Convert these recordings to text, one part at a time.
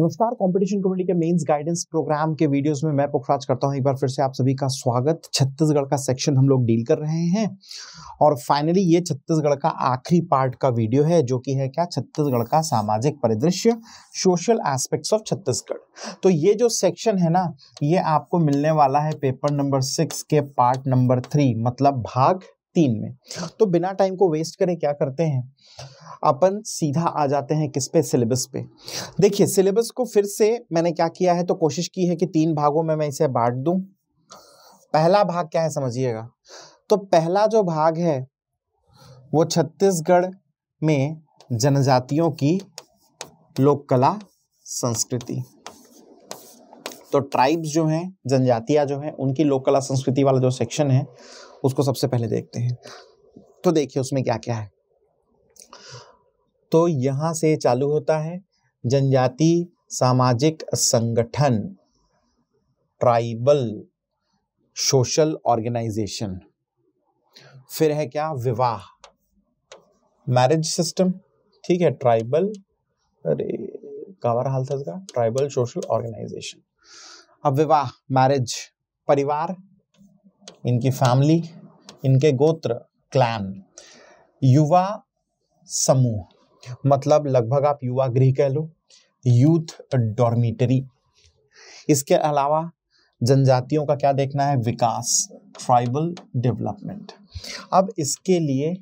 नमस्कार competition committee के mains guidance programme के वीडियोस में मैं पुखराज करता हूं एक बार फिर से आप सभी का स्वागत छत्तीसगढ़ का सेक्शन हम लोग डील कर रहे हैं और फाइनली ये छत्तीसगढ़ का आखिरी पार्ट का वीडियो है जो कि है क्या छत्तीसगढ़ का सामाजिक परिदृश्य सोशल एस्पेक्ट्स ऑफ छत्तीसगढ़ तो ये जो सेक्शन है ना ये आपको मिलने वाला है पेपर नंबर सिक्स के पार्ट नंबर थ्री मतलब भाग तीन में तो बिना टाइम को वेस्ट करें क्या करते हैं अपन सीधा आ जाते हैं किस पे सिलेबस पे देखिए सिलेबस को फिर से मैंने क्या किया है तो कोशिश की है कि तीन भागों में मैं इसे बांट दूं पहला भाग क्या है समझिएगा तो पहला जो भाग है वो छत्तीसगढ़ में जनजातियों की लोक कला संस्कृति तो ट्राइब्स जो हैं जनजातियां जो हैं उनकी लोक कला संस्कृति वाला जो सेक्शन है उसको सबसे पहले देखते हैं तो देखिए उसमें क्या क्या है तो यहाँ से चालू होता है जनजाति सामाजिक संगठन ट्राइबल सोशल ऑर्गेनाइजेशन फिर है क्या विवाह मैरिज सिस्टम ठीक है ट्राइबल अरे कावर हाल था इसका ट्राइबल सोशल ऑर्गेनाइजेशन अब विवाह मैरिज परिवार इनकी फैमिली इनके गोत्र क्लैन युवा समूह मतलब लगभग आप युवा गृह कह लो यूथ डॉर्मिटरी इसके अलावा जनजातियों का क्या देखना है विकास ट्राइबल डेवलपमेंट अब इसके लिए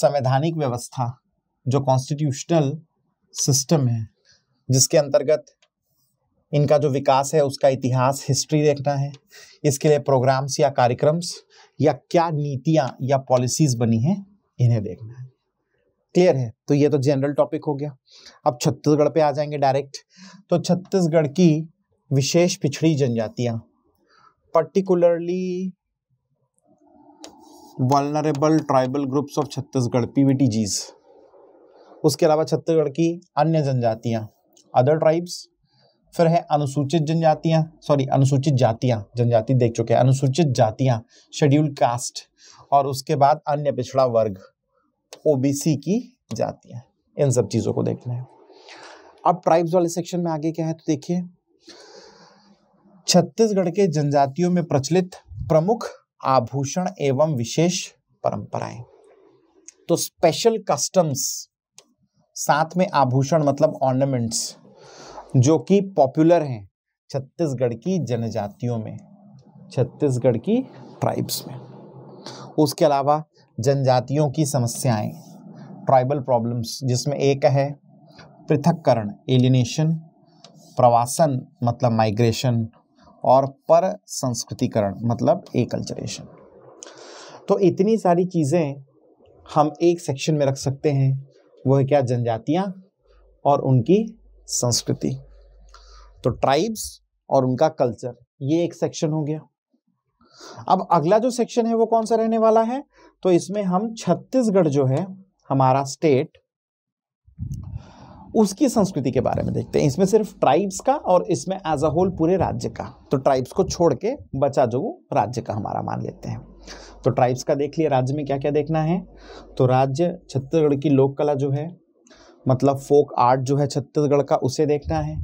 संवैधानिक व्यवस्था जो कॉन्स्टिट्यूशनल सिस्टम है जिसके अंतर्गत इनका जो विकास है उसका इतिहास हिस्ट्री देखना है इसके लिए प्रोग्राम्स या कार्यक्रम्स या क्या नीतियाँ या पॉलिसीज बनी हैं इन्हें देखना है क्लियर है तो ये तो जनरल टॉपिक हो गया अब छत्तीसगढ़ पे आ जाएंगे डायरेक्ट तो छत्तीसगढ़ की विशेष पिछड़ी जनजातियाँ particularly vulnerable tribal groups of Chhattisgarh PVTGs उसके अलावा छत्तीसगढ़ की अन्य जनजातियाँ अदर ट्राइब्स फिर है अनुसूचित जनजातियां सॉरी अनुसूचित जातियां जनजाति देख चुके हैं अनुसूचित जातियां शेड्यूल कास्ट और उसके बाद अन्य पिछड़ा वर्ग ओबीसी की जातियां इन सब चीज़ों को देखना है अब ट्राइब्स वाले सेक्शन में आगे क्या है तो देखिए छत्तीसगढ़ के जनजातियों में प्रचलित प्रमुख आभूषण एवं विशेष परंपराएं तो स्पेशल कस्टम्स साथ में आभूषण मतलब ऑर्नामेंट्स जो कि पॉपुलर हैं छत्तीसगढ़ की जनजातियों में छत्तीसगढ़ की ट्राइब्स में उसके अलावा जनजातियों की समस्याएं ट्राइबल प्रॉब्लम्स जिसमें एक है पृथककरण एलिनेशन प्रवासन मतलब माइग्रेशन और पर संस्कृतिकरण मतलब एकल्चरेशन तो इतनी सारी चीज़ें हम एक सेक्शन में रख सकते हैं वो क्या जनजातियाँ और उनकी संस्कृति तो ट्राइब्स और उनका कल्चर ये एक सेक्शन हो गया अब अगला जो सेक्शन है वो कौन सा रहने वाला है तो इसमें हम छत्तीसगढ़ जो है हमारा स्टेट उसकी संस्कृति के बारे में देखते हैं इसमें सिर्फ ट्राइब्स का और इसमें एज अ होल पूरे राज्य का तो ट्राइब्स को छोड़ के बचा जो वो राज्य का हमारा मान लेते हैं तो ट्राइब्स का देख लिया राज्य में क्या क्या देखना है तो राज्य छत्तीसगढ़ की लोक कला जो है मतलब फोक आर्ट जो है छत्तीसगढ़ का उसे देखना है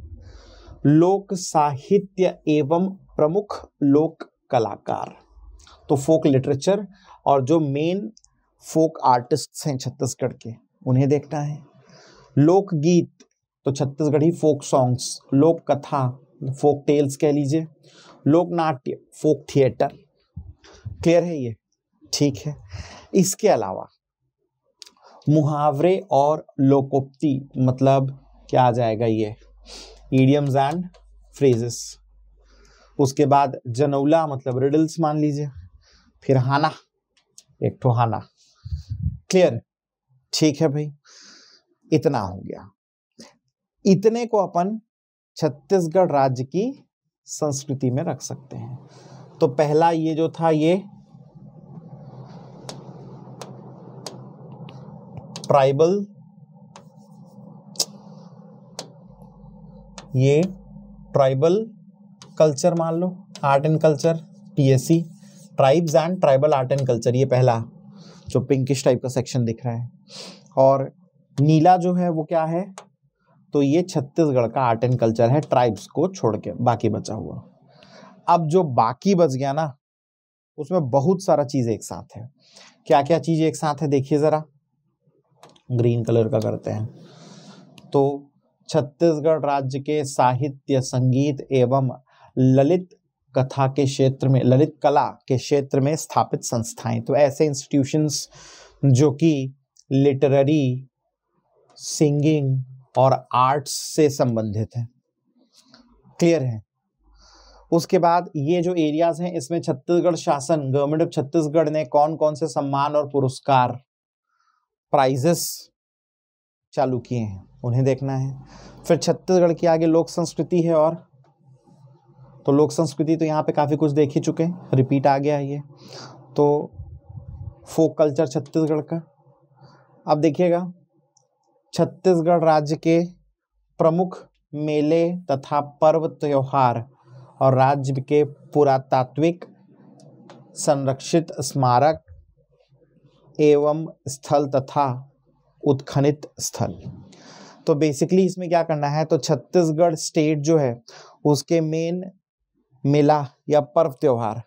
लोक साहित्य एवं प्रमुख लोक कलाकार तो फोक लिटरेचर और जो मेन फोक आर्टिस्ट हैं छत्तीसगढ़ के उन्हें देखना है लोकगीत तो छत्तीसगढ़ी फोक सॉन्ग्स लोक कथा फोक टेल्स कह लीजिए लोक नाट्य फोक थिएटर क्लियर है ये ठीक है इसके अलावा मुहावरे और लोकोक्ति मतलब क्या आ जाएगा ये ईडियम्स एंड फ्रेजेस उसके बाद जनौला मतलब रिडल्स मान लीजिए फिर हाना एक तो हाना क्लियर ठीक है भाई इतना हो गया इतने को अपन छत्तीसगढ़ राज्य की संस्कृति में रख सकते हैं तो पहला ये जो था ये ट्राइबल ये ट्राइबल कल्चर मान लो art and culture C tribes and tribal art and culture ये पहला जो पिंकिश टाइप का सेक्शन दिख रहा है और नीला जो है वो क्या है तो ये छत्तीसगढ़ का आर्ट एंड कल्चर है ट्राइब्स को छोड़ के बाकी बचा हुआ अब जो बाकी बच गया ना उसमें बहुत सारा चीज़ एक साथ है क्या क्या चीज़ एक साथ है देखिए ज़रा ग्रीन कलर का करते हैं तो छत्तीसगढ़ राज्य के साहित्य संगीत एवं ललित कथा के क्षेत्र में ललित कला के क्षेत्र में स्थापित संस्थाएं तो ऐसे इंस्टीट्यूशंस जो कि लिटरेरी सिंगिंग और आर्ट्स से संबंधित हैं क्लियर है उसके बाद ये जो एरियाज हैं इसमें छत्तीसगढ़ शासन गवर्नमेंट ऑफ छत्तीसगढ़ ने कौन कौन से सम्मान और पुरस्कार प्राइजेस चालू किए हैं उन्हें देखना है फिर छत्तीसगढ़ की आगे लोक संस्कृति है और तो लोक संस्कृति तो यहाँ पे काफ़ी कुछ देख ही चुके हैं रिपीट आ गया ये तो फोक कल्चर छत्तीसगढ़ का अब देखिएगा छत्तीसगढ़ राज्य के प्रमुख मेले तथा पर्व त्यौहार और राज्य के पुरातात्विक संरक्षित स्मारक एवं स्थल तथा उत्खनित स्थल तो बेसिकली इसमें क्या करना है तो छत्तीसगढ़ स्टेट जो है उसके मेन मेला या पर्व त्योहार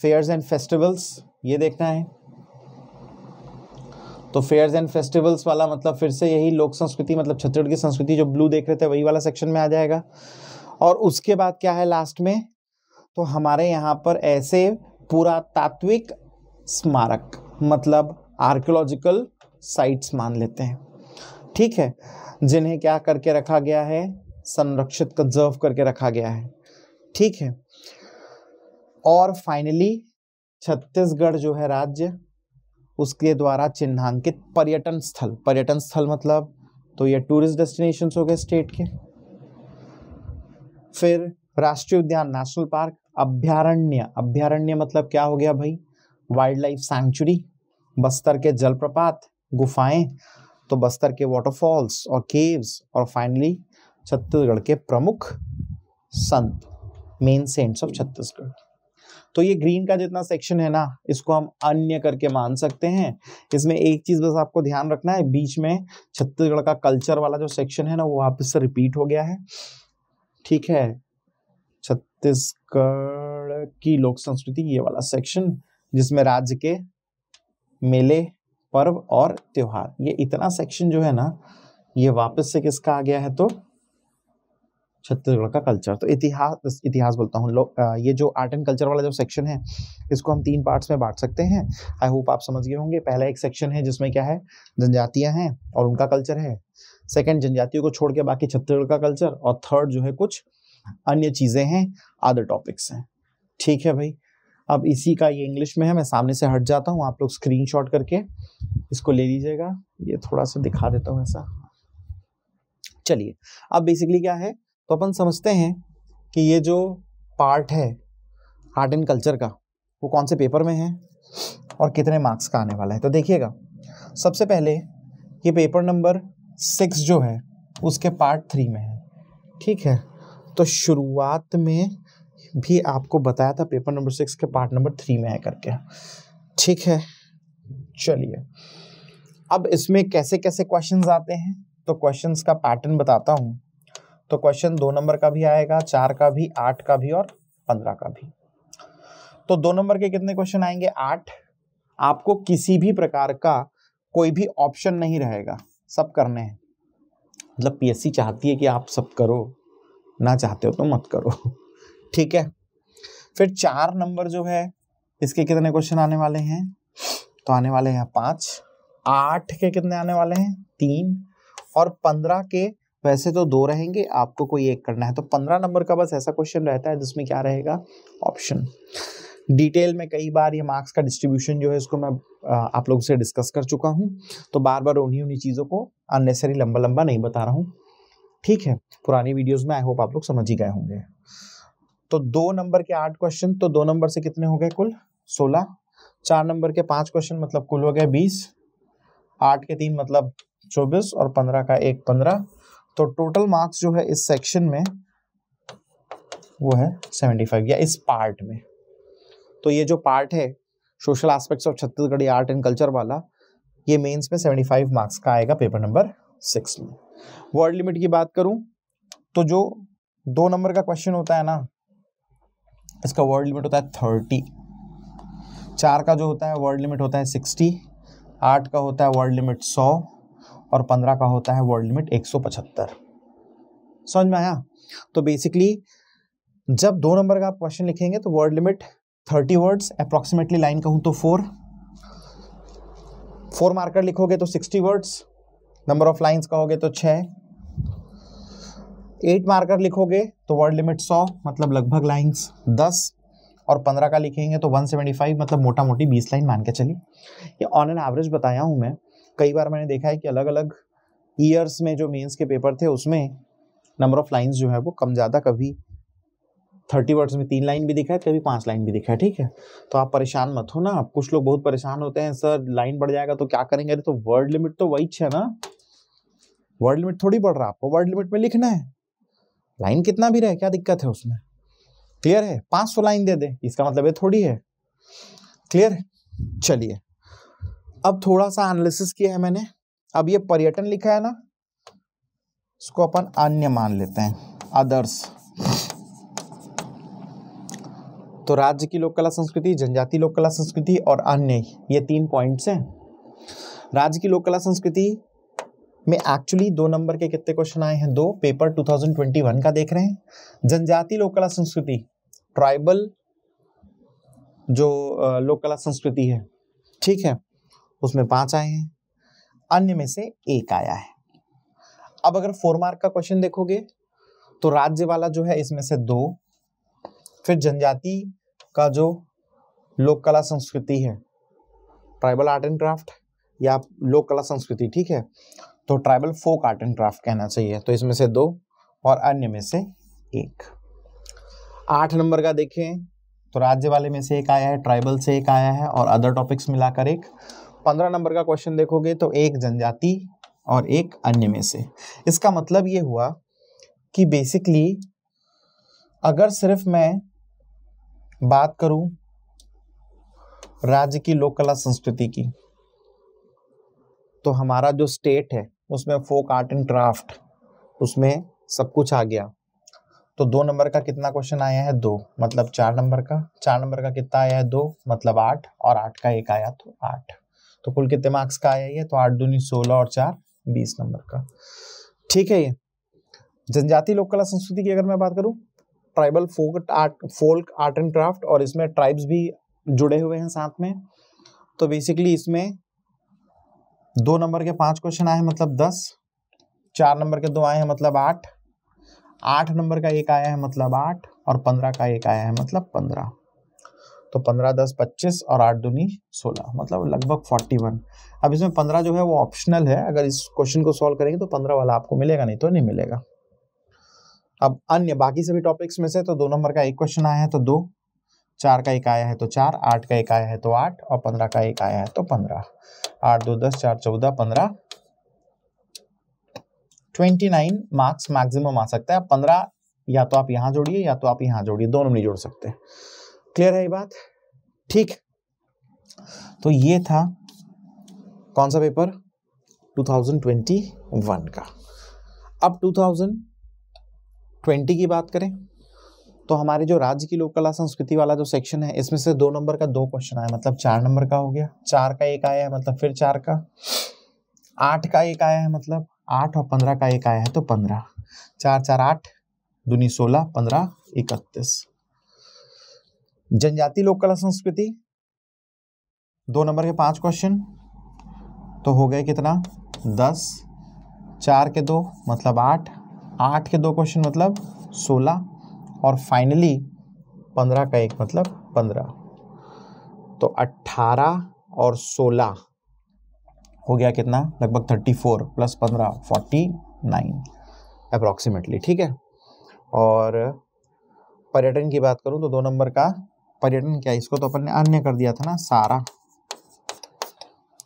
फेयर्स एंड फेस्टिवल्स ये देखना है तो फेयर्स एंड फेस्टिवल्स वाला मतलब फिर से यही लोक संस्कृति मतलब छत्तीसगढ़ की संस्कृति जो ब्लू देख रहे थे वही वाला सेक्शन में आ जाएगा और उसके बाद क्या है लास्ट में तो हमारे यहाँ पर ऐसे पुरातात्विक स्मारक मतलब आर्कियोलॉजिकल साइट्स मान लेते हैं ठीक है जिन्हें क्या करके रखा गया है संरक्षित कंजर्व करके रखा गया है ठीक है और फाइनली छत्तीसगढ़ जो है राज्य उसके द्वारा चिन्हांकित पर्यटन स्थल पर्यटन स्थल मतलब तो ये टूरिस्ट डेस्टिनेशन हो गए स्टेट के फिर राष्ट्रीय उद्यान नेशनल पार्क अभ्यारण्य अभ्यारण्य मतलब क्या हो गया भाई वाइल्ड लाइफ सेंचुरी बस्तर के जलप्रपात गुफाएं तो बस्तर के वाटरफॉल्स और केव्स और फाइनली छत्तीसगढ़ के प्रमुख संत मेन सेंट्स ऑफ छत्तीसगढ़ तो ये ग्रीन का जितना सेक्शन है ना इसको हम अन्य करके मान सकते हैं इसमें एक चीज बस आपको ध्यान रखना है बीच में छत्तीसगढ़ का कल्चर वाला जो सेक्शन है ना वो वापस से रिपीट हो गया है ठीक है छत्तीसगढ़ की लोक संस्कृति ये वाला सेक्शन जिसमें राज्य के मेले पर्व और त्योहार ये इतना सेक्शन जो है ना ये वापस से किसका आ गया है तो छत्तीसगढ़ का कल्चर तो इतिहास इतिहास बोलता हूँ लोग ये जो आर्ट एंड कल्चर वाला जो सेक्शन है इसको हम तीन पार्ट्स में बांट सकते हैं आई होप आप समझ गए होंगे पहला एक सेक्शन है जिसमें क्या है जनजातियाँ हैं और उनका कल्चर है सेकेंड जनजातियों को छोड़ के बाकी छत्तीसगढ़ का कल्चर और थर्ड जो है कुछ अन्य चीज़ें हैं अदर टॉपिक्स हैं ठीक है भाई अब इसी का ये इंग्लिश में है मैं सामने से हट जाता हूँ आप लोग शॉट करके इसको ले लीजिएगा ये थोड़ा सा दिखा देता हूँ ऐसा चलिए अब बेसिकली क्या है तो अपन समझते हैं कि ये जो पार्ट है आर्ट एंड कल्चर का वो कौन से पेपर में है और कितने मार्क्स का आने वाला है तो देखिएगा सबसे पहले ये पेपर नंबर सिक्स जो है उसके पार्ट थ्री में है ठीक है तो शुरुआत में भी आपको बताया था पेपर नंबर सिक्स के पार्ट नंबर थ्री में है करके ठीक है चलिए अब इसमें कैसे कैसे क्वेश्चंस आते हैं तो क्वेश्चंस का पैटर्न बताता हूँ तो क्वेश्चन दो नंबर का भी आएगा चार का भी आठ का भी और पंद्रह का भी तो दो नंबर के कितने क्वेश्चन आएंगे आठ आपको किसी भी प्रकार का कोई भी ऑप्शन नहीं रहेगा सब करने हैं मतलब पीएससी चाहती है कि आप सब करो ना चाहते हो तो मत करो ठीक है फिर चार नंबर जो है इसके कितने क्वेश्चन आने वाले हैं तो आने वाले हैं पांच आठ के कितने आने वाले हैं तीन और पंद्रह के वैसे तो दो रहेंगे आपको कोई एक करना है तो पंद्रह नंबर का बस ऐसा क्वेश्चन रहता है जिसमें क्या रहेगा ऑप्शन डिटेल में कई बार ये मार्क्स का डिस्ट्रीब्यूशन जो है इसको मैं आप लोगों से डिस्कस कर चुका हूँ तो बार बार उन्हीं उन्हीं चीज़ों को अननेसरी लंबा लंबा नहीं बता रहा हूँ ठीक है पुरानी वीडियोज़ में आई होप आप लोग समझ ही गए होंगे तो दो नंबर के आठ क्वेश्चन तो दो नंबर से कितने हो गए कुल सोलह चार नंबर के पांच क्वेश्चन मतलब कुल हो गए बीस आठ के तीन मतलब चौबीस और पंद्रह का एक पंद्रह तो टोटल मार्क्स जो है इस सेक्शन में वो है सेवेंटी फाइव या इस पार्ट में तो ये जो पार्ट है social aspects of Chhattisgarh art and culture वाला ये मेंस में सेवेंटी फाइव मार्क्स का आएगा पेपर नंबर सिक्स में वर्ड लिमिट की बात करूं तो जो दो नंबर का क्वेश्चन होता है ना इसका वर्ड लिमिट होता है थर्टी चार का जो होता है वर्ड लिमिट होता है सिक्सटी आठ का होता है वर्ड लिमिट सौ और पंद्रह का होता है वर्ड लिमिट एक सौ पचहत्तर समझ में आया तो बेसिकली जब दो नंबर का आप क्वेश्चन लिखेंगे तो word limit thirty words approximately line कहूँ तो फोर फोर मार्कर लिखोगे तो sixty words number of lines कहोगे तो छः एट मार्कर लिखोगे तो वर्ड लिमिट सौ मतलब लगभग लाइन्स दस और पंद्रह का लिखेंगे तो वन सेवेंटी फाइव मतलब मोटा मोटी बीस लाइन मान के चलिए ये ऑन एन एवरेज बताया हूँ मैं कई बार मैंने देखा है कि अलग अलग ईयर्स में जो मेंस के पेपर थे उसमें नंबर ऑफ लाइंस जो है वो कम ज़्यादा कभी थर्टी वर्ड्स में तीन लाइन भी दिखा है कभी पाँच लाइन भी दिखा है ठीक है तो आप परेशान मत हो ना कुछ लोग बहुत परेशान होते हैं सर लाइन बढ़ जाएगा तो क्या करेंगे अरे तो वर्ड लिमिट तो वही है ना वर्ड लिमिट थोड़ी बढ़ रहा आपको वर्ड लिमिट में लिखना है लाइन कितना भी रहे क्या दिक्कत है उसमें क्लियर है पाँच सौ लाइन दे दे इसका मतलब ये थोड़ी है क्लियर है चलिए अब थोड़ा सा एनालिसिस किया है मैंने अब ये पर्यटन लिखा है ना इसको अपन अन्य मान लेते हैं अदर्स तो राज्य की लोक कला संस्कृति जनजाति लोक कला संस्कृति और अन्य ये तीन पॉइंट्स हैं राज्य की लोक कला संस्कृति में एक्चुअली दो नंबर के कितने क्वेश्चन आए हैं दो पेपर 2021 का देख रहे हैं जनजाति लोक संस्कृति ट्राइबल जो लोक संस्कृति है ठीक है उसमें पांच आए हैं अन्य में से एक आया है अब अगर फोर मार्क का क्वेश्चन देखोगे तो राज्य वाला जो है इसमें से दो फिर जनजाति का जो लोक कला संस्कृति है ट्राइबल आर्ट एंड क्राफ्ट या लोक कला संस्कृति ठीक है तो tribal folk art and craft कहना चाहिए तो इसमें से दो और अन्य में से एक आठ नंबर का देखें तो राज्य वाले में से एक आया है ट्राइबल से एक आया है और अदर टॉपिक्स मिलाकर एक पंद्रह नंबर का क्वेश्चन देखोगे तो एक जनजाति और एक अन्य में से इसका मतलब ये हुआ कि बेसिकली अगर सिर्फ मैं बात करूं राज्य की लोक कला संस्कृति की तो हमारा जो स्टेट है उसमें फोक आर्ट एंड क्राफ्ट उसमें सब कुछ आ गया तो दो नंबर का कितना क्वेश्चन आया है दो मतलब चार नंबर का चार नंबर का कितना आया है दो मतलब आठ और आठ का एक आया तो आठ तो कुल कितने मार्क्स का आया ये तो आठ दूनी सोलह और चार बीस नंबर का ठीक है ये जनजाति लोक कला संस्कृति की अगर मैं बात करूं tribal folk art folk art and craft और इसमें ट्राइब्स भी जुड़े हुए हैं साथ में तो बेसिकली इसमें दो नंबर के पांच क्वेश्चन आए हैं मतलब दस चार नंबर के दो आए हैं मतलब आठ आठ नंबर का एक आया है मतलब आठ और पंद्रह का एक आया है मतलब पंद्रह तो पंद्रह दस पच्चीस और आठ दूनी सोलह मतलब लगभग फोर्टी वन अब इसमें पंद्रह जो है वो ऑप्शनल है अगर इस क्वेश्चन को सॉल्व करेंगे तो पंद्रह वाला आपको मिलेगा नहीं तो नहीं मिलेगा अब अन्य बाकी सभी टॉपिक्स में से तो दो नंबर का एक क्वेश्चन आया है तो दो चार का एक आया है तो चार आठ का एक आया है तो आठ और पंद्रह का एक आया है तो पंद्रह आठ दो दस चार चौदह पंद्रह ट्वेंटी नाइन मार्क्स मैक्सिमम आ सकता है पंद्रह या तो आप यहां जोड़िए या तो आप यहां जोड़िए दोनों नहीं जोड़ सकते क्लियर है ये बात ठीक तो ये था कौन सा पेपर 2021 का अब 2020 की बात करें तो हमारे जो राज्य की लोक कला संस्कृति वाला जो सेक्शन है इसमें से दो नंबर का दो क्वेश्चन आया मतलब चार नंबर का हो गया चार का एक आया है मतलब फिर चार का आठ का एक आया है मतलब आठ और पंद्रह का एक आया है तो पंद्रह चार चार आठ दूनी सोलह पंद्रह इकतीस जनजाति लोक कला संस्कृति दो नंबर के पांच क्वेश्चन तो हो गए कितना दस चार के दो मतलब आठ आठ के दो क्वेश्चन मतलब सोलह और फाइनली पंद्रह का एक मतलब पंद्रह तो अट्ठारह और सोलह हो गया कितना लगभग थर्टी फोर प्लस पंद्रह फोर्टी नाइन अप्रॉक्सीमेटली ठीक है और पर्यटन की बात करूं तो दो नंबर का पर्यटन क्या इसको तो अपन ने अन्य कर दिया था ना सारा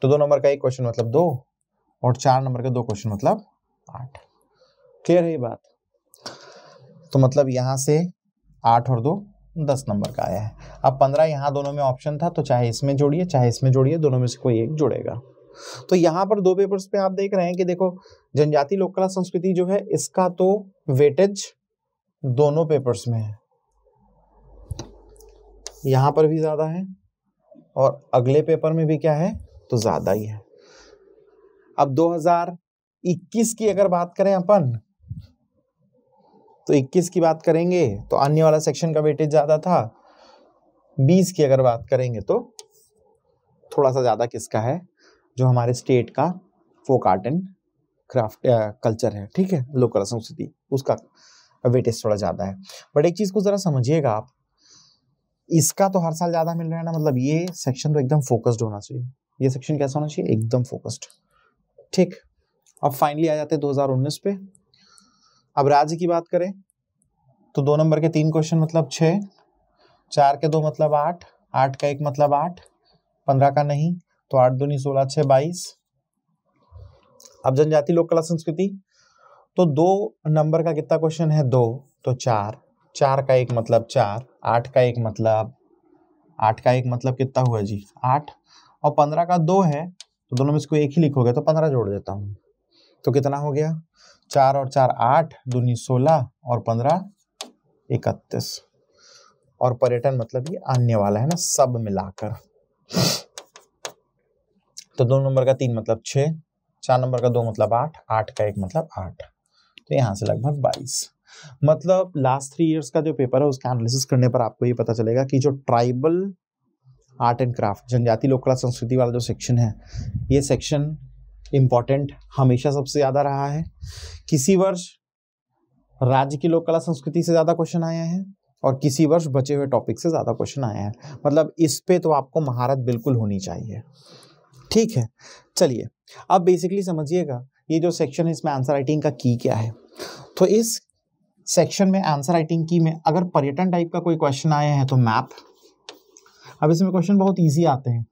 तो दो नंबर का एक क्वेश्चन मतलब दो और चार नंबर का दो क्वेश्चन मतलब आठ क्लियर है ये बात तो मतलब यहाँ से आठ और दो दस नंबर का आया है अब पंद्रह यहाँ दोनों में ऑप्शन था तो चाहे इसमें जोड़िए चाहे इसमें जोड़िए दोनों में से कोई एक जोड़ेगा तो यहाँ पर दो पेपर्स पे आप देख रहे हैं कि देखो जनजाति लोक कला संस्कृति जो है इसका तो वेटेज दोनों पेपर्स में है यहाँ पर भी ज़्यादा है और अगले पेपर में भी क्या है तो ज़्यादा ही है अब 2021 की अगर बात करें अपन तो 21 की बात करेंगे तो आने वाला सेक्शन का वेटेज ज़्यादा था 20 की अगर बात करेंगे तो थोड़ा सा ज़्यादा किसका है जो हमारे स्टेट का folk art and craft culture है ठीक है लोकल संस्कृति उसका वेटेज थोड़ा ज़्यादा है बट एक चीज़ को ज़रा समझिएगा आप इसका तो हर साल ज़्यादा मिल रहा है ना मतलब ये सेक्शन तो एकदम फोकस्ड होना चाहिए ये सेक्शन कैसा होना चाहिए एकदम फोकस्ड ठीक अब फाइनली आ जाते हैं 2019 पे अब राज्य की बात करें तो दो नंबर के तीन क्वेश्चन मतलब छः चार के दो मतलब आठ आठ का एक मतलब आठ पंद्रह का नहीं तो आठ दूनी सोलह छः बाईस अब जनजाति लोक कला संस्कृति तो दो नंबर का कितना क्वेश्चन है दो तो चार चार का एक मतलब चार आठ का एक मतलब आठ का एक मतलब कितना हुआ जी आठ और पंद्रह का दो है तो दोनों में इसको एक ही लिखोगे तो पंद्रह जोड़ देता हूँ तो कितना हो गया चार और चार आठ दूनी सोलह और पंद्रह इकतीस और पर्यटन मतलब ये आने वाला है ना सब मिलाकर तो दो नंबर का तीन मतलब छ चार नंबर का दो मतलब आठ आठ का एक मतलब आठ तो यहां से लगभग बाईस मतलब लास्ट थ्री इयर्स का जो पेपर है उसका एनालिसिस करने पर आपको ये पता चलेगा कि जो ट्राइबल आर्ट एंड क्राफ्ट जनजाति लोक कला संस्कृति वाला जो सेक्शन है ये सेक्शन इम्पॉर्टेंट हमेशा सबसे ज़्यादा रहा है किसी वर्ष राज्य की लोक कला संस्कृति से ज़्यादा क्वेश्चन आया है और किसी वर्ष बचे हुए टॉपिक से ज़्यादा क्वेश्चन आया है मतलब इस पे तो आपको महारत बिल्कुल होनी चाहिए ठीक है चलिए अब बेसिकली समझिएगा ये जो सेक्शन है इसमें आंसर राइटिंग का की क्या है तो इस सेक्शन में आंसर राइटिंग की में अगर पर्यटन टाइप का कोई क्वेश्चन आया है तो मैप अब इसमें क्वेश्चन बहुत ईजी आते हैं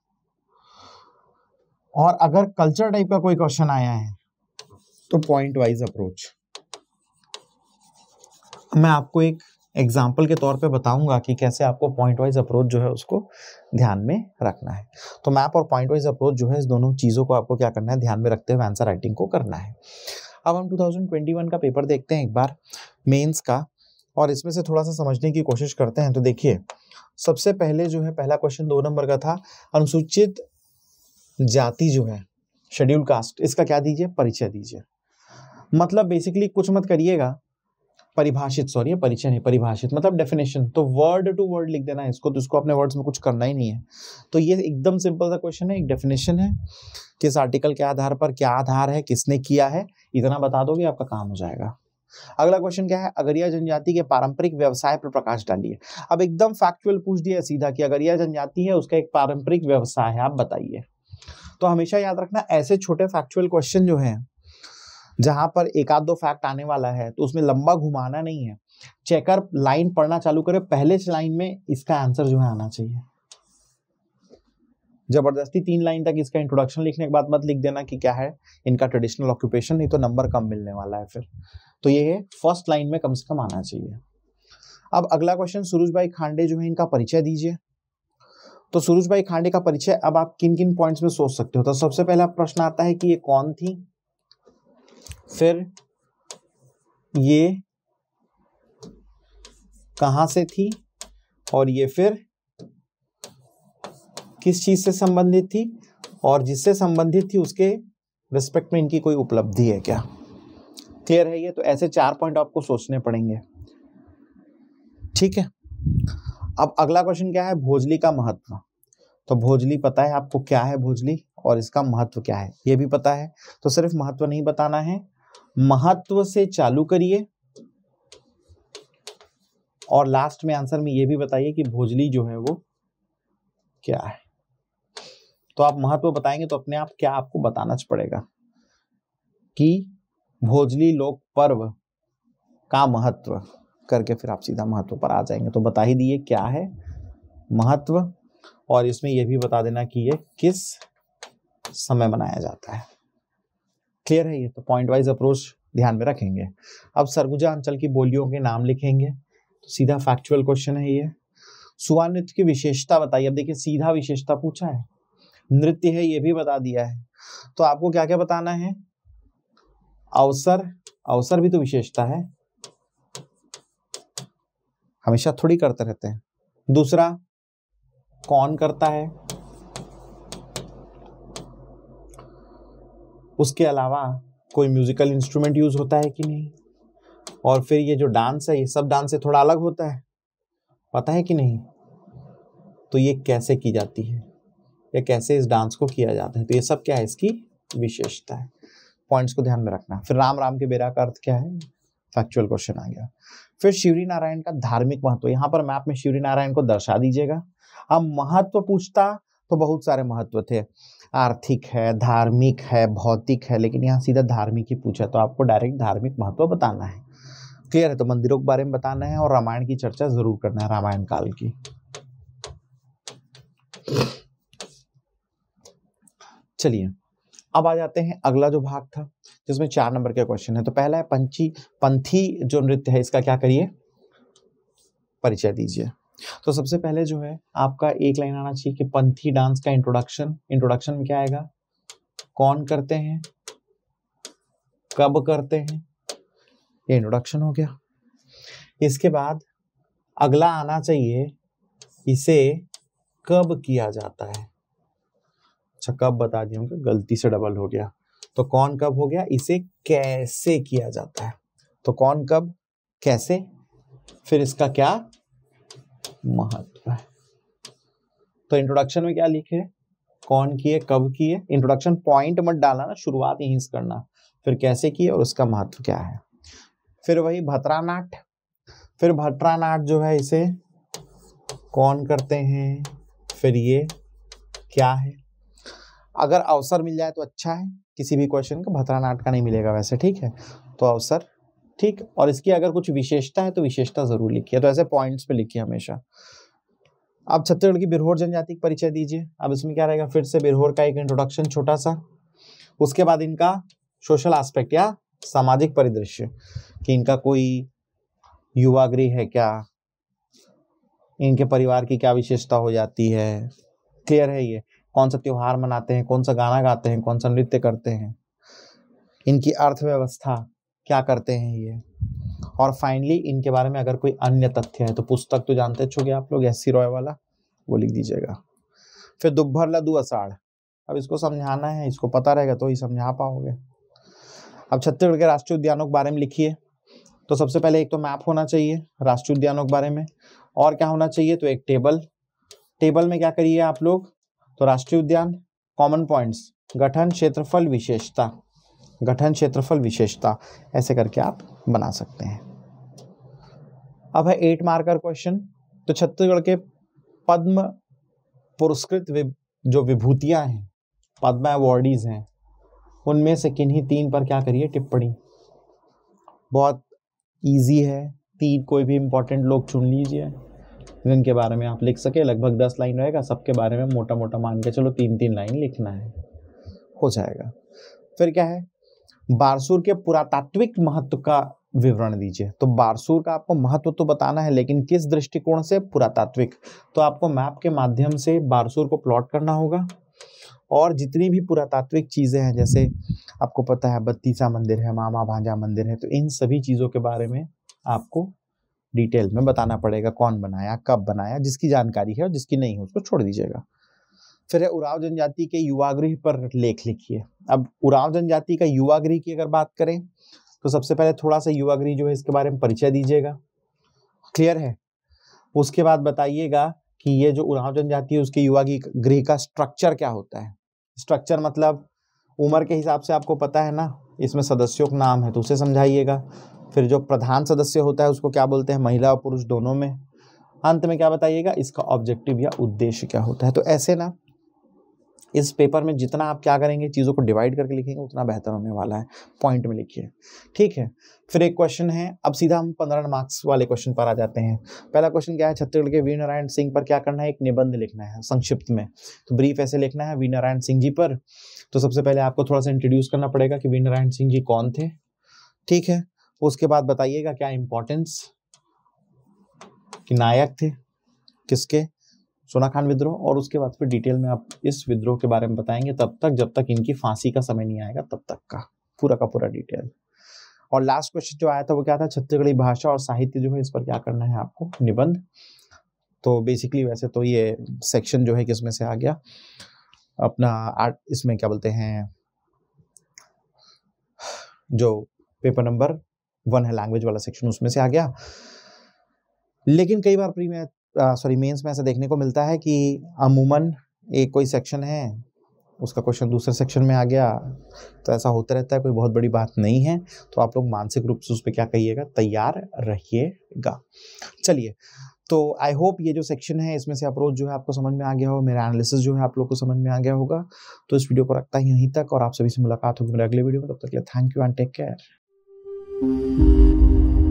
और अगर कल्चर टाइप का कोई क्वेश्चन आया है तो पॉइंट वाइज अप्रोच मैं आपको एक एग्जाम्पल के तौर पे बताऊंगा कि कैसे आपको पॉइंट वाइज अप्रोच जो है उसको ध्यान में रखना है तो मैप और पॉइंट वाइज अप्रोच जो है इस दोनों चीज़ों को आपको क्या करना है ध्यान में रखते हुए आंसर राइटिंग को करना है अब हम 2021 का पेपर देखते हैं एक बार मेंस का और इसमें से थोड़ा सा समझने की कोशिश करते हैं तो देखिए सबसे पहले जो है पहला क्वेश्चन दो नंबर का था अनुसूचित जाति जो है शेड्यूल कास्ट इसका क्या दीजिए परिचय दीजिए मतलब बेसिकली कुछ मत करिएगा परिभाषित सॉरी परिचय नहीं परिभाषित मतलब डेफिनेशन तो वर्ड टू वर्ड लिख देना है इसको तो इसको अपने वर्ड्स में कुछ करना ही नहीं है तो ये एकदम सिंपल सा क्वेश्चन है एक डेफिनेशन है किस आर्टिकल के आधार पर क्या आधार है किसने किया है इतना बता दोगे आपका काम हो जाएगा अगला क्वेश्चन क्या है अगरिया जनजाति के पारंपरिक व्यवसाय पर प्रकाश डालिए अब एकदम फैक्चुअल पूछ दिया सीधा कि अगरिया जनजाति है उसका एक पारंपरिक व्यवसाय है आप बताइए तो हमेशा याद रखना ऐसे छोटे फैक्चुअल क्वेश्चन जो है जहां पर एक आध दो फैक्ट आने वाला है तो उसमें लंबा घुमाना नहीं है चेकर लाइन पढ़ना चालू करे पहले लाइन में इसका आंसर जो है आना चाहिए जबरदस्ती तीन लाइन तक इसका इंट्रोडक्शन लिखने के बाद मत लिख देना कि क्या है इनका ट्रेडिशनल ऑक्यूपेशन नहीं तो नंबर कम मिलने वाला है फिर तो ये है फर्स्ट लाइन में कम से कम आना चाहिए अब अगला क्वेश्चन सूरज भाई खांडे जो है इनका परिचय दीजिए तो सूरज भाई खांडे का परिचय अब आप किन किन पॉइंट्स में सोच सकते हो तो सबसे पहला प्रश्न आता है कि ये कौन थी फिर ये कहां से थी और ये फिर किस चीज से संबंधित थी और जिससे संबंधित थी उसके रिस्पेक्ट में इनकी कोई उपलब्धि है क्या क्लियर है ये तो ऐसे चार पॉइंट आपको सोचने पड़ेंगे ठीक है अब अगला क्वेश्चन क्या है भोजली का महत्व तो भोजली पता है आपको क्या है भोजली और इसका महत्व क्या है ये भी पता है तो सिर्फ महत्व नहीं बताना है महत्व से चालू करिए और लास्ट में आंसर में ये भी बताइए कि भोजली जो है वो क्या है तो आप महत्व बताएंगे तो अपने आप क्या आपको बताना पड़ेगा कि भोजली लोक पर्व का महत्व करके फिर आप सीधा महत्व पर आ जाएंगे तो बता ही दिए क्या है महत्व और इसमें यह भी बता देना कि यह किस समय बनाया जाता है क्लियर है ये तो पॉइंट वाइज अप्रोच ध्यान में रखेंगे अब सरगुजा अंचल की बोलियों के नाम लिखेंगे तो सीधा फैक्चुअल क्वेश्चन है ये सुवा नृत्य की विशेषता बताइए अब देखिए सीधा विशेषता पूछा है नृत्य है ये भी बता दिया है तो आपको क्या क्या बताना है अवसर अवसर भी तो विशेषता है हमेशा थोड़ी करते रहते हैं दूसरा कौन करता है उसके अलावा कोई म्यूजिकल इंस्ट्रूमेंट यूज होता है कि नहीं और फिर ये जो डांस है ये सब डांस से थोड़ा अलग होता है पता है कि नहीं तो ये कैसे की जाती है या कैसे इस डांस को किया जाता है तो ये सब क्या है इसकी विशेषता है पॉइंट्स को ध्यान में रखना फिर राम राम के बेरा का अर्थ क्या है फैक्चुअल क्वेश्चन आ गया फिर शिवरी नारायण का धार्मिक महत्व यहाँ पर मैप में शिवरी नारायण को दर्शा दीजिएगा अब महत्व पूछता तो बहुत सारे महत्व थे आर्थिक है धार्मिक है भौतिक है लेकिन यहाँ सीधा धार्मिक ही पूछा तो आपको डायरेक्ट धार्मिक महत्व बताना है क्लियर है तो मंदिरों के बारे में बताना है और रामायण की चर्चा जरूर करना है रामायण काल की चलिए अब आ जाते हैं अगला जो भाग था जिसमें चार नंबर के क्वेश्चन है तो पहला है पंची पंथी जो नृत्य है इसका क्या करिए परिचय दीजिए तो सबसे पहले जो है आपका एक लाइन आना चाहिए कि पंथी डांस का इंट्रोडक्शन इंट्रोडक्शन में क्या आएगा कौन करते हैं कब करते हैं ये इंट्रोडक्शन हो गया इसके बाद अगला आना चाहिए इसे कब किया जाता है अच्छा कब बता दिया गलती से डबल हो गया तो कौन कब हो गया इसे कैसे किया जाता है तो कौन कब कैसे फिर इसका क्या महत्व है तो इंट्रोडक्शन में क्या लिखे कौन किए कब किए इंट्रोडक्शन पॉइंट मत डालना ना शुरुआत यहीं से करना फिर कैसे किए और उसका महत्व क्या है फिर वही भत्रानाट फिर भत्रानाट जो है इसे कौन करते हैं फिर ये क्या है अगर अवसर मिल जाए तो अच्छा है किसी भी क्वेश्चन का भतराना नाटका नहीं मिलेगा वैसे ठीक है तो अवसर ठीक और इसकी अगर कुछ विशेषता है तो विशेषता जरूर लिखिए तो ऐसे पॉइंट्स पे लिखिए हमेशा अब छत्तीसगढ़ की बिरहोर जनजाति का परिचय दीजिए अब इसमें क्या रहेगा फिर से बिरहोर का एक इंट्रोडक्शन छोटा सा उसके बाद इनका सोशल एस्पेक्ट या सामाजिक परिदृश्य कि इनका कोई युवा गृह है क्या इनके परिवार की क्या विशेषता हो जाती है क्लियर है ये कौन सा त्यौहार मनाते हैं कौन सा गाना गाते हैं कौन सा नृत्य करते हैं इनकी अर्थव्यवस्था क्या करते हैं ये और फाइनली इनके बारे में अगर कोई अन्य तथ्य है तो पुस्तक तो जानते छोगे आप लोग एस रॉय वाला वो लिख दीजिएगा फिर दुब्भर लदू अषाढ़ अब इसको समझाना है इसको पता रहेगा तो ही समझा पाओगे अब छत्तीसगढ़ के राष्ट्रीय उद्यानों के बारे में लिखिए तो सबसे पहले एक तो मैप होना चाहिए राष्ट्रीय उद्यानों के बारे में और क्या होना चाहिए तो एक टेबल टेबल में क्या करिए आप लोग तो राष्ट्रीय उद्यान कॉमन पॉइंट्स गठन क्षेत्रफल विशेषता गठन क्षेत्रफल विशेषता ऐसे करके आप बना सकते हैं अब है एट मार्कर क्वेश्चन तो छत्तीसगढ़ के पद्म पुरस्कृत वि, जो विभूतियां हैं पद्म अवॉर्डीज हैं उनमें से किन्हीं तीन पर क्या करिए टिप्पणी बहुत इजी है तीन कोई भी इंपॉर्टेंट लोग चुन लीजिए जिनके बारे में आप लिख सके लगभग दस लाइन रहेगा सबके बारे में मोटा मोटा मान के चलो तीन तीन लाइन लिखना है हो जाएगा फिर क्या है बारसूर के पुरातात्विक महत्व का विवरण दीजिए तो बारसूर का आपको महत्व तो बताना है लेकिन किस दृष्टिकोण से पुरातात्विक तो आपको मैप के माध्यम से बारसूर को प्लॉट करना होगा और जितनी भी पुरातात्विक चीज़ें हैं जैसे आपको पता है बत्तीसा मंदिर है मामा भांजा मंदिर है तो इन सभी चीज़ों के बारे में आपको डिटेल में बताना पड़ेगा कौन बनाया कब बनाया जिसकी जानकारी है और जिसकी नहीं है उसको छोड़ दीजिएगा फिर है उराव जनजाति के युवागृह पर लेख लिखिए अब उराव जनजाति का युवागृह की अगर बात करें तो सबसे पहले थोड़ा सा युवागृह जो है इसके बारे में परिचय दीजिएगा क्लियर है उसके बाद बताइएगा कि ये जो उराव जनजाति है उसके युवा गृह का स्ट्रक्चर क्या होता है स्ट्रक्चर मतलब उम्र के हिसाब से आपको पता है ना इसमें सदस्यों का नाम है तो उसे समझाइएगा फिर जो प्रधान सदस्य होता है उसको क्या बोलते हैं महिला और पुरुष दोनों में अंत में क्या बताइएगा इसका ऑब्जेक्टिव या उद्देश्य क्या होता है तो ऐसे ना इस पेपर में जितना आप क्या करेंगे चीज़ों को डिवाइड करके लिखेंगे उतना बेहतर होने वाला है पॉइंट में लिखिए ठीक है फिर एक क्वेश्चन है अब सीधा हम पंद्रह मार्क्स वाले क्वेश्चन पर आ जाते हैं पहला क्वेश्चन क्या है छत्तीसगढ़ के वीर नारायण सिंह पर क्या करना है एक निबंध लिखना है संक्षिप्त में तो ब्रीफ ऐसे लिखना है वीर नारायण सिंह जी पर तो सबसे पहले आपको थोड़ा सा इंट्रोड्यूस करना पड़ेगा कि वीर नारायण सिंह जी कौन थे ठीक है उसके बाद बताइएगा क्या इंपॉर्टेंस कि नायक थे किसके सोना खान विद्रोह और उसके बाद फिर डिटेल में आप इस विद्रोह के बारे में बताएंगे तब तक जब तक इनकी फांसी का समय नहीं आएगा तब तक का पूरा का पूरा डिटेल और लास्ट क्वेश्चन जो आया था वो क्या था छत्तीसगढ़ी भाषा और साहित्य जो है इस पर क्या करना है आपको निबंध तो बेसिकली वैसे तो ये सेक्शन जो है किसमें से आ गया अपना आर्ट इसमें क्या बोलते हैं जो पेपर नंबर वन है लैंग्वेज वाला सेक्शन उसमें से आ गया लेकिन कई बार प्री में सॉरी मेंस में ऐसा देखने को मिलता है कि अमूमन एक कोई सेक्शन है उसका क्वेश्चन दूसरे सेक्शन में आ गया तो ऐसा होता रहता है कोई बहुत बड़ी बात नहीं है तो आप लोग मानसिक रूप से उस पर क्या कहिएगा तैयार रहिएगा चलिए तो आई होप ये जो सेक्शन है इसमें से अप्रोच जो है आपको समझ में आ गया हो मेरा एनालिसिस जो है आप लोग को समझ में आ गया होगा तो इस वीडियो को रखता है यहीं तक और आप सभी से मुलाकात होगी मेरे अगले वीडियो में तब तक के लिए thank you and take care